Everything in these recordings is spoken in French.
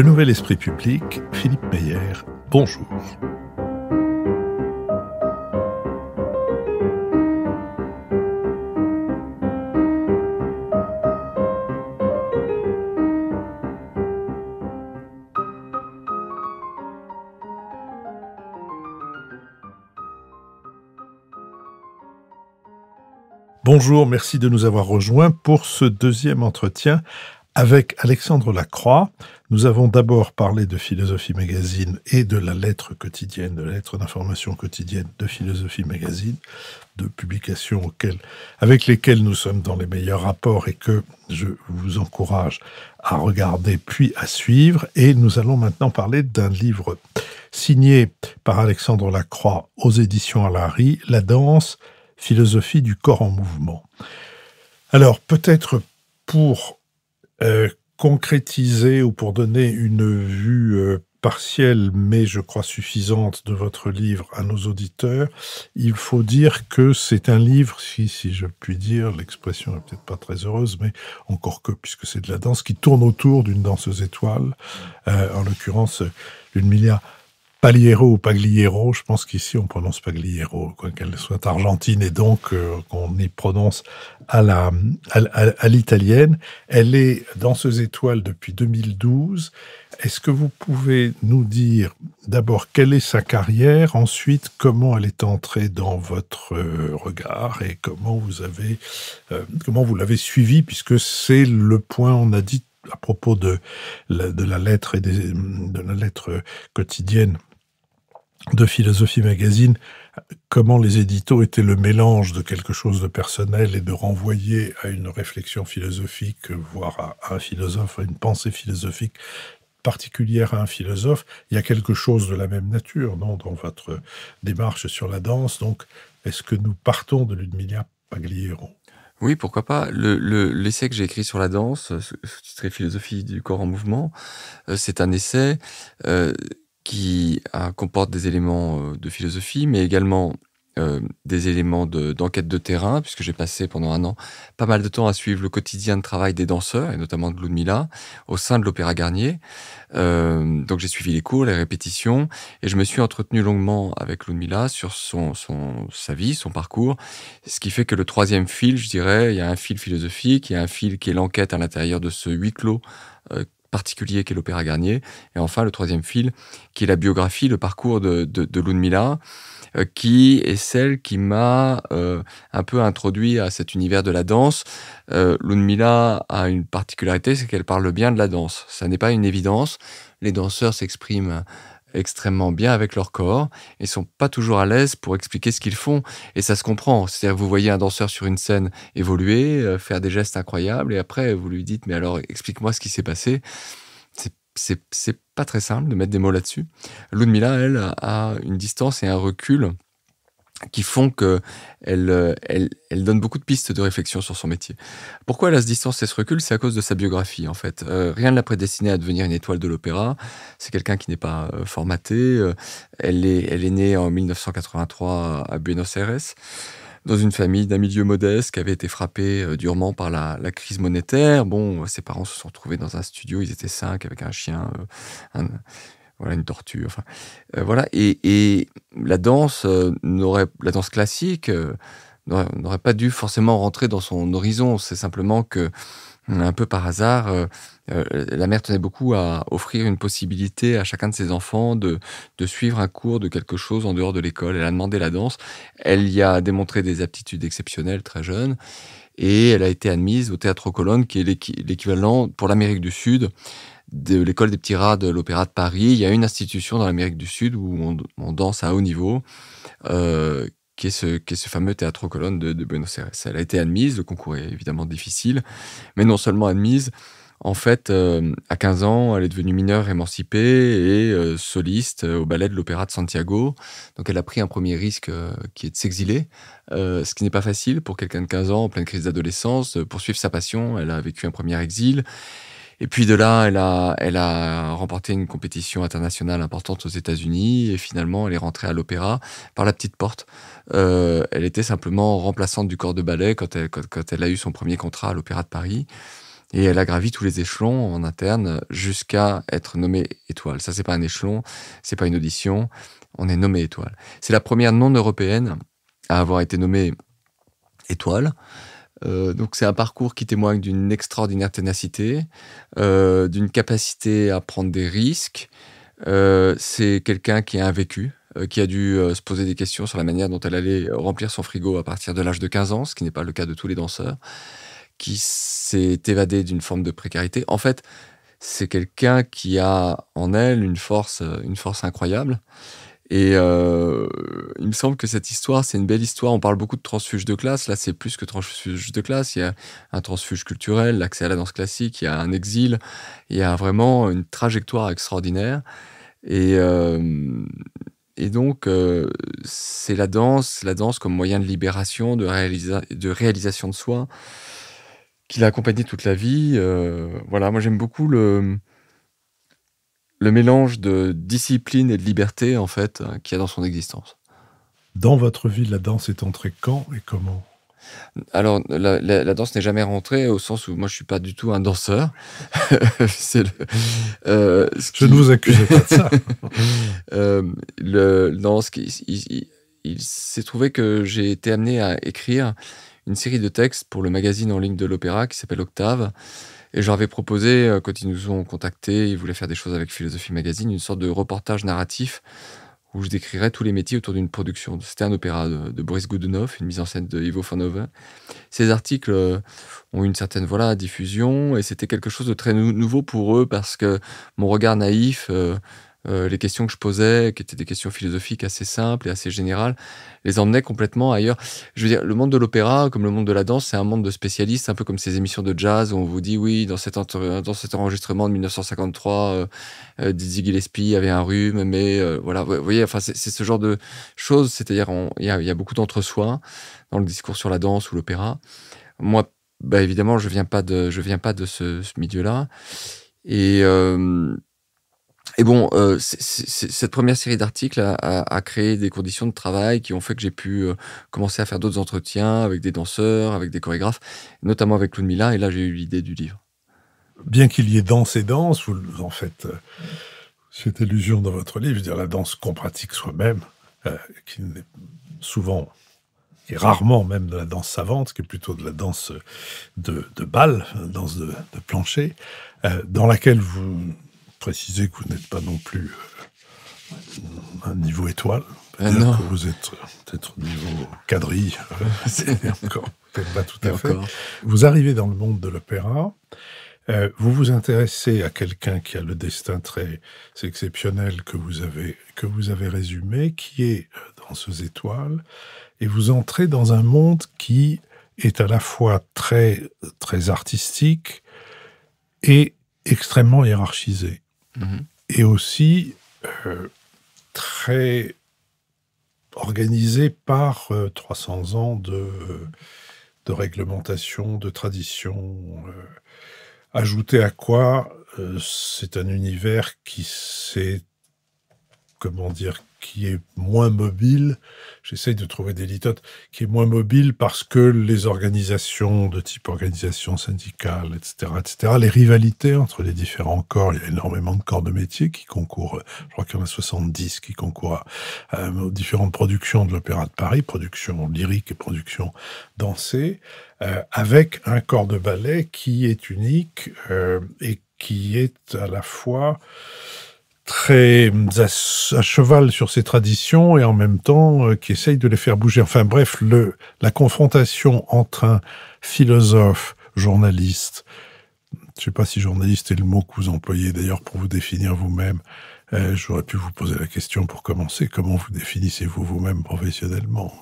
Le Nouvel Esprit Public, Philippe Meyer, bonjour. Bonjour, merci de nous avoir rejoints pour ce deuxième entretien avec Alexandre Lacroix, nous avons d'abord parlé de Philosophie Magazine et de la lettre quotidienne, de la lettre d'information quotidienne de Philosophie Magazine, de publications avec lesquelles nous sommes dans les meilleurs rapports et que je vous encourage à regarder puis à suivre. Et nous allons maintenant parler d'un livre signé par Alexandre Lacroix aux éditions Alary, La danse, philosophie du corps en mouvement. Alors peut-être pour euh, concrétiser ou pour donner une vue euh, partielle, mais je crois suffisante, de votre livre à nos auditeurs, il faut dire que c'est un livre, si, si je puis dire, l'expression est peut-être pas très heureuse, mais encore que, puisque c'est de la danse, qui tourne autour d'une danseuse étoile, euh, en l'occurrence d'une milliard. Paliero ou Pagliero, je pense qu'ici on prononce Pagliero, quoi qu'elle soit argentine et donc euh, qu'on y prononce à la à, l'italienne. Elle est dans ces étoiles depuis 2012. Est-ce que vous pouvez nous dire d'abord quelle est sa carrière, ensuite comment elle est entrée dans votre euh, regard et comment vous avez euh, comment vous l'avez suivie puisque c'est le point on a dit à propos de de la lettre et de la lettre quotidienne de Philosophie Magazine, comment les éditos étaient le mélange de quelque chose de personnel et de renvoyer à une réflexion philosophique, voire à un philosophe, à une pensée philosophique particulière à un philosophe, il y a quelque chose de la même nature non, dans votre démarche sur la danse. Donc, est-ce que nous partons de Ludmilla Pagliero Oui, pourquoi pas. L'essai que j'ai écrit sur la danse, euh, sous-titré Philosophie du corps en mouvement, euh, c'est un essai euh, qui euh, comporte des éléments euh, de philosophie, mais également euh, des éléments d'enquête de, terrain, puisque j'ai passé pendant un an pas mal de temps à suivre le quotidien de travail des danseurs, et notamment de Ludmilla, au sein de l'Opéra Garnier. donc j'ai suivi les cours, les répétitions, et je me suis entretenu longuement avec Ludmilla sur son, son, sa vie, son parcours, ce qui fait que le troisième fil, je dirais, il y a un fil philosophique, il y a un fil qui est l'enquête à l'intérieur de ce huis clos particulier qu'est l'Opéra Garnier. Et enfin, le troisième fil, qui est la biographie, le parcours de, de, euh, qui est celle qui m'a euh, un peu introduit à cet univers de la danse. Euh, Lounmila a une particularité, c'est qu'elle parle bien de la danse. Ça n'est pas une évidence. Les danseurs s'expriment extrêmement bien avec leur corps et sont pas toujours à l'aise pour expliquer ce qu'ils font. Et ça se comprend. C'est-à-dire, vous voyez un danseur sur une scène évoluer, euh, faire des gestes incroyables, et après, vous lui dites, mais alors, explique-moi ce qui s'est passé. C'est pas très simple de mettre des mots là-dessus. Ludmilla, elle, a une distance et un recul qui font qu'elle euh, elle, elle, donne beaucoup de pistes de réflexion sur son métier. Pourquoi elle a ce distance et ce recul C'est à cause de sa biographie, en fait. Euh, rien ne l'a prédestinée à devenir une étoile de l'opéra. C'est quelqu'un qui n'est pas euh, formaté. elle, est, elle est née en 1983 à Buenos Aires, dans une famille d'un milieu modeste qui avait été frappée durement par la, crise monétaire. Bon, ses parents se sont retrouvés dans un studio, ils étaient cinq, avec un chien, un, voilà une torture euh, voilà. Et, la danse euh, n'aurait, la danse classique euh, n'aurait pas dû forcément rentrer dans son horizon. C'est simplement que un peu par hasard, la mère tenait beaucoup à offrir une possibilité à chacun de ses enfants de, de suivre un cours de quelque chose en dehors de l'école. Elle a demandé la danse. Elle y a démontré des aptitudes exceptionnelles très jeune et elle a été admise au Théâtre Colonne, qui est l'équivalent pour l'Amérique du Sud de l'école des petits rats de l'Opéra de Paris. Il y a une institution dans l'Amérique du Sud où on, danse à haut niveau, euh, qui, est ce, ce fameux Théâtre Colonne de, de Buenos Aires. Elle a été admise, le concours est évidemment difficile, mais non seulement admise, en fait, euh, à 15 ans, elle est devenue mineure émancipée et euh, soliste euh, au ballet de l'Opéra de Santiago. Donc, elle a pris un premier risque qui est de s'exiler, ce qui n'est pas facile pour quelqu'un de 15 ans en pleine crise d'adolescence, poursuivre sa passion. Elle a vécu un premier exil. Et puis de là, elle a, remporté une compétition internationale importante aux États-Unis et finalement, elle est rentrée à l'opéra par la petite porte. elle était simplement remplaçante du corps de ballet quand elle a eu son premier contrat à l'Opéra de Paris. Et elle a gravi tous les échelons en interne jusqu'à être nommée étoile. Ça, c'est pas un échelon, c'est pas une audition. On est nommé étoile. C'est la première non européenne à avoir été nommée étoile. Euh, donc c'est un parcours qui témoigne d'une extraordinaire ténacité, euh, d'une capacité à prendre des risques. Euh, c'est quelqu'un qui a un vécu, qui a dû se poser des questions sur la manière dont elle allait remplir son frigo à partir de l'âge de 15 ans, ce qui n'est pas le cas de tous les danseurs qui s'est évadé d'une forme de précarité. En fait, c'est quelqu'un qui a en elle une force, une force incroyable. Et euh, il me semble que cette histoire, c'est une belle histoire. On parle beaucoup de transfuge de classe. Là, c'est plus que transfuge de classe. Il y a un transfuge culturel, l'accès à la danse classique, il y a un exil, il y a vraiment une trajectoire extraordinaire. Et, euh, et donc, euh, c'est la danse, la danse comme moyen de libération, de réalisation de soi qui l'a accompagné toute la vie. Euh, voilà, moi j'aime beaucoup le, le mélange de discipline et de liberté, en fait, hein, qu'il y a dans son existence. Dans votre vie, la danse est entrée quand et comment alors, la, danse n'est jamais rentrée au sens où moi je suis pas du tout un danseur. Euh, je ne vous accuse pas de ça. Euh, le, dans ce qui, il s'est trouvé que j'ai été amené à écrire une série de textes pour le magazine en ligne de l'opéra qui s'appelle Octave. Et je avais proposé, euh, quand ils nous ont contactés, ils voulaient faire des choses avec Philosophie Magazine, une sorte de reportage narratif où je décrirais tous les métiers autour d'une production. C'était un opéra de, Boris une mise en scène de Ivo Fanova. Ces articles euh, ont une certaine voilà, diffusion et c'était quelque chose de très nouveau pour eux parce que mon regard naïf euh, euh, les questions que je posais, qui étaient des questions philosophiques assez simples et assez générales, les emmenaient complètement ailleurs. Je veux dire, le monde de l'opéra, comme le monde de la danse, c'est un monde de spécialistes, un peu comme ces émissions de jazz où on vous dit, oui, dans cet, dans cet enregistrement de 1953, euh, euh, Dizzy Gillespie avait un rhume, mais euh, voilà, vous voyez, enfin, c'est ce genre de choses, c'est-à-dire, il y, y a, beaucoup d'entre-soi dans le discours sur la danse ou l'opéra. Moi, bah, évidemment, je viens pas de, je viens pas de ce, milieu-là. Et et bon, euh, cette première série d'articles a, créé des conditions de travail qui ont fait que j'ai pu euh, commencer à faire d'autres entretiens avec des danseurs, avec des chorégraphes, notamment avec Claude et là j'ai eu l'idée du livre. Bien qu'il y ait danse et danse, vous en faites euh, cette allusion dans votre livre, je veux dire la danse qu'on pratique soi-même, qui n'est souvent et rarement même de la danse savante, qui est plutôt de la danse de, de danse de, de plancher, dans laquelle vous préciser que vous n'êtes pas non plus euh, un niveau étoile. Ah non. vous êtes euh, peut-être niveau quadrille. encore, peut-être pas tout à fait. Vous arrivez dans le monde de l'opéra. Euh, vous vous intéressez à quelqu'un qui a le destin très exceptionnel que vous avez que vous avez résumé, qui est dans ces étoiles, et vous entrez dans un monde qui est à la fois très très artistique et extrêmement hiérarchisé. Mhm. et aussi euh, très organisé par 300 euh, ans de, de, réglementation, de tradition, euh. ajouté à quoi c'est un univers qui s'est, comment dire, qui est moins mobile. J'essaye de trouver des litotes qui est moins mobile parce que les organisations de type organisation syndicale, etc., etc., les rivalités entre les différents corps, il y a énormément de corps de métier qui concourent, je crois qu'il y en a 70 qui concourent aux différentes productions de l'Opéra de Paris, production lyrique et production dansée, euh, avec un corps de ballet qui est unique euh, et qui est à la fois très à, cheval sur ces traditions et en même temps euh, qui essaye de les faire bouger. Enfin bref, le, la confrontation entre un philosophe, journaliste, je ne sais pas si journaliste est le mot que vous employez d'ailleurs pour vous définir vous-même, euh, j'aurais pu vous poser la question pour commencer, comment vous définissez-vous vous-même professionnellement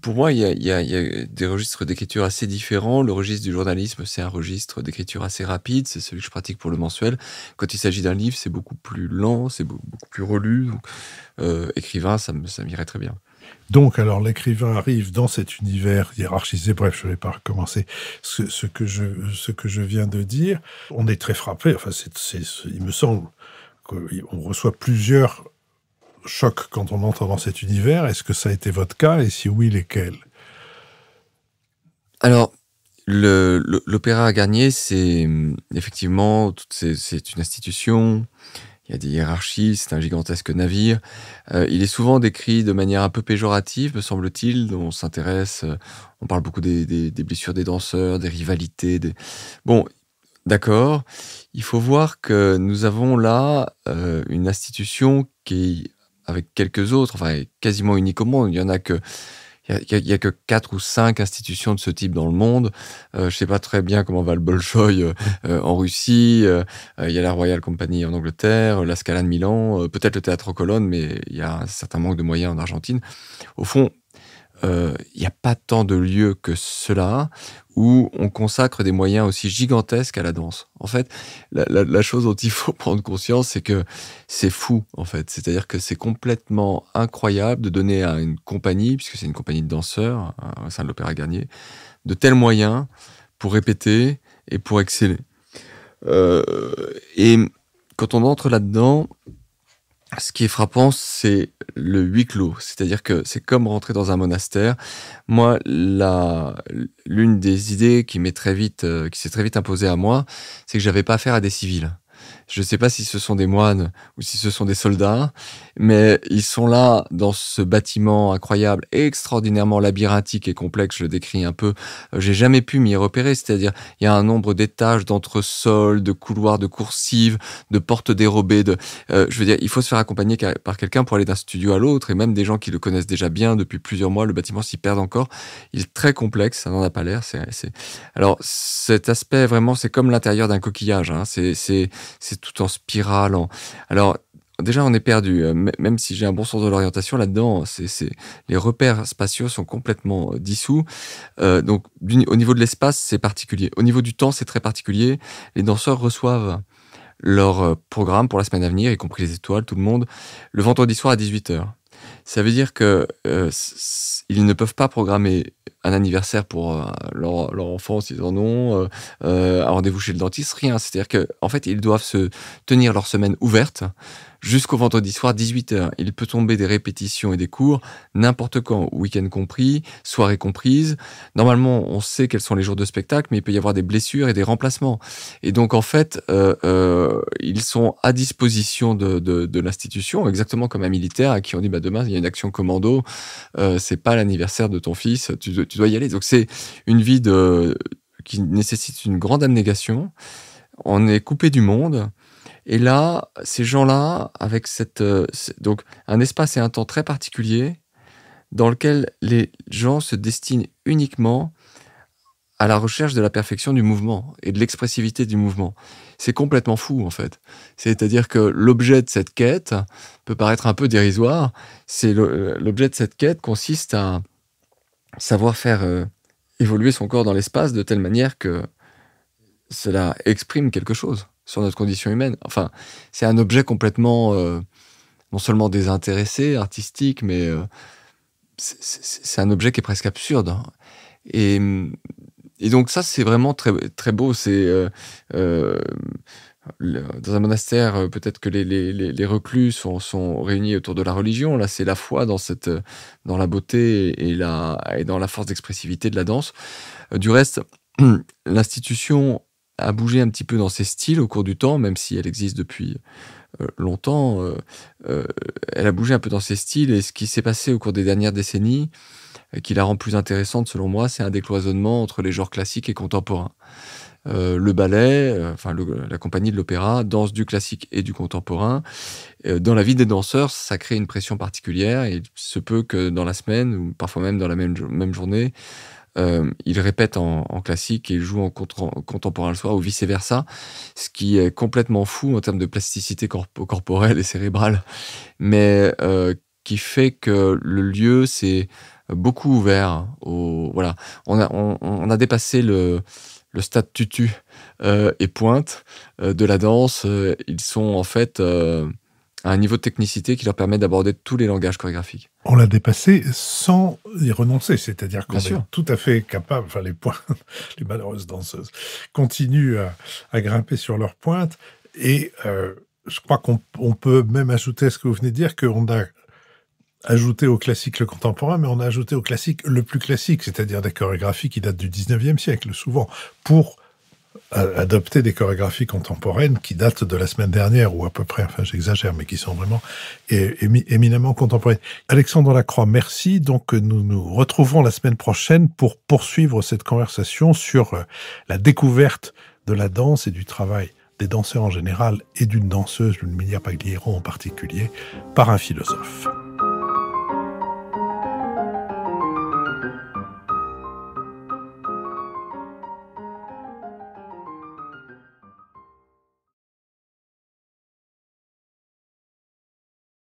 Pour moi, il y, a des registres d'écriture assez différents. Le registre du journalisme, c'est un registre d'écriture assez rapide, c'est celui que je pratique pour le mensuel. Quand il s'agit d'un livre, c'est beaucoup plus lent, c'est beaucoup plus relu. Euh, écrivain, ça m'irait très bien. Donc, alors, l'écrivain arrive dans cet univers hiérarchisé. Bref, je ne vais pas recommencer ce, ce, que je, ce que je viens de dire. On est très frappé, enfin, il me semble, on reçoit plusieurs chocs quand on entre dans cet univers. Est-ce que ça a été votre cas Et si oui, lesquels Alors, l'opéra à Garnier, c'est effectivement, c'est une institution, il y a des hiérarchies, c'est un gigantesque navire. Euh, il est souvent décrit de manière un peu péjorative, me semble-t-il. On s'intéresse, euh, on parle beaucoup des, blessures des danseurs, des rivalités. Des... Bon, D'accord. Il faut voir que nous avons là euh, une institution qui, avec quelques autres, enfin quasiment unique au monde, il y en a que il a, que quatre ou cinq institutions de ce type dans le monde. Euh, je ne sais pas très bien comment va le Bolshoi euh, en Russie. il y a la Royal Company en Angleterre, la Scala de Milan, peut-être le Théâtre Colonne, mais il y a un certain manque de moyens en Argentine. Au fond, il euh, n'y a pas tant de lieux que cela où on consacre des moyens aussi gigantesques à la danse. En fait, la, chose dont il faut prendre conscience, c'est que c'est fou, en fait. C'est-à-dire que c'est complètement incroyable de donner à une compagnie, puisque c'est une compagnie de danseurs hein, au sein de l'Opéra Garnier, de tels moyens pour répéter et pour exceller. Euh, et quand on entre là-dedans, ce qui est frappant, c'est le huis clos. C'est-à-dire que c'est comme rentrer dans un monastère. Moi, l'une des idées qui m'est très vite, euh, qui s'est très vite imposée à moi, c'est que j'avais pas affaire à des civils. Je ne sais pas si ce sont des moines ou si ce sont des soldats, mais ils sont là dans ce bâtiment incroyable, extraordinairement labyrinthique et complexe. Je le décris un peu. J'ai jamais pu m'y repérer, c'est-à-dire il y a un nombre d'étages, d'entresols, de couloirs, de coursives, de portes dérobées. De, euh, je veux dire, il faut se faire accompagner par quelqu'un pour aller d'un studio à l'autre, et même des gens qui le connaissent déjà bien depuis plusieurs mois, le bâtiment s'y perd encore. Il est très complexe, ça n'en a pas l'air. C'est, alors cet aspect vraiment, c'est comme l'intérieur d'un coquillage. Hein, c'est, c'est tout en spirale. Alors, déjà, on est perdu. Euh, même si j'ai un bon sens de l'orientation là-dedans, c'est les repères spatiaux sont complètement euh, dissous. Euh, donc, au niveau de l'espace, c'est particulier. Au niveau du temps, c'est très particulier. Les danseurs reçoivent leur programme pour la semaine à venir, y compris les étoiles, tout le monde, le vendredi soir à 18h. Ça veut dire que euh, ils ne peuvent pas programmer un anniversaire pour euh, leur, leur, enfant s'ils en ont, euh, un rendez-vous chez le dentiste, rien. C'est-à-dire qu'en en fait, ils doivent se tenir leur semaine ouverte jusqu'au vendredi soir 18h. Il peut tomber des répétitions et des cours n'importe quand, week-end compris, soirée comprise. Normalement, on sait quels sont les jours de spectacle, mais il peut y avoir des blessures et des remplacements. Et donc, en fait, euh, euh, ils sont à disposition de, l'institution, exactement comme un militaire à qui on dit bah, demain, il y a une action commando, euh, c'est pas l'anniversaire de ton fils, tu, dois y aller. Donc, c'est une vie de, qui nécessite une grande abnégation on est coupé du monde, et là, ces gens-là, avec cette, euh, donc un espace et un temps très particulier, dans lequel les gens se destinent uniquement à la recherche de la perfection du mouvement et de l'expressivité du mouvement. C'est complètement fou, en fait. C'est-à-dire que l'objet de cette quête peut paraître un peu dérisoire. C'est l'objet de cette quête consiste à savoir faire euh, évoluer son corps dans l'espace de telle manière que cela exprime quelque chose sur notre condition humaine. Enfin, c'est un objet complètement euh, non seulement désintéressé, artistique, mais euh, c'est un objet qui est presque absurde. Et, donc ça, c'est vraiment très, très beau. C'est euh, dans un monastère, peut-être que les, reclus sont, sont, réunis autour de la religion. Là, c'est la foi dans, cette, dans la beauté et, la, et dans la force d'expressivité de la danse. Du reste, l'institution a bougé un petit peu dans ses styles au cours du temps, même si elle existe depuis euh, longtemps. Euh, euh, elle a bougé un peu dans ses styles et ce qui s'est passé au cours des dernières décennies, qui la rend plus intéressante selon moi, c'est un décloisonnement entre les genres classiques et contemporains. le ballet, enfin la compagnie de l'opéra, danse du classique et du contemporain. dans la vie des danseurs, ça crée une pression particulière et il se peut que dans la semaine ou parfois même dans la même, même journée, euh, il répète en, en, classique et il joue en, contemporain le soir ou vice-versa, ce qui est complètement fou en termes de plasticité corporelle et cérébrale, mais euh, qui fait que le lieu s'est beaucoup ouvert. Au, voilà, on a, on, a dépassé le, le stade tutu euh, et pointe euh, de la danse. Euh, ils sont en fait... Euh, à un niveau de technicité qui leur permet d'aborder tous les langages chorégraphiques. On l'a dépassé sans y renoncer, c'est-à-dire qu'on est tout à fait capable, enfin les les malheureuses danseuses continuent à, grimper sur leurs pointes et euh, je crois qu'on peut même ajouter à ce que vous venez de dire qu'on a ajouté au classique le contemporain, mais on a ajouté au classique le plus classique, c'est-à-dire des chorégraphies qui datent du 19e siècle souvent, pour adopter des chorégraphies contemporaines qui datent de la semaine dernière ou à peu près, enfin j'exagère, mais qui sont vraiment éminemment contemporaines. Alexandre Lacroix, merci. Donc nous nous retrouvons la semaine prochaine pour poursuivre cette conversation sur euh, la découverte de la danse et du travail des danseurs en général et d'une danseuse, d'une Pagliero en particulier, par un philosophe.